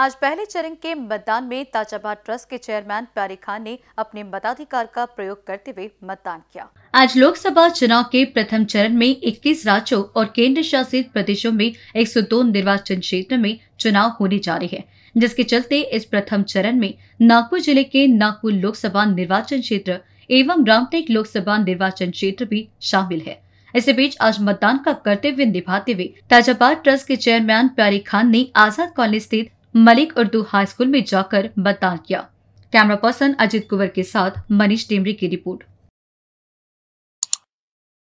आज पहले चरण के मतदान में ताजाबाद ट्रस्ट के चेयरमैन प्यारी खान ने अपने मताधिकार का प्रयोग करते हुए मतदान किया आज लोकसभा चुनाव के प्रथम चरण में 21 राज्यों और केंद्र शासित प्रदेशों में 102 निर्वाचन क्षेत्र में चुनाव होने जा रहे हैं जिसके चलते इस प्रथम चरण में नागपुर जिले के नागपुर लोकसभा निर्वाचन क्षेत्र एवं रामटेक लोकसभा निर्वाचन क्षेत्र भी शामिल है इसी बीच आज मतदान का कर्तव्य निभाते हुए ताजाबाद ट्रस्ट के चेयरमैन प्यारी खान ने आजाद कॉलोनी स्थित मलिक उर्दू हाई स्कूल में जाकर मतदान किया कैमरा पर्सन अजित कुंवर के साथ मनीष डेमरी की रिपोर्ट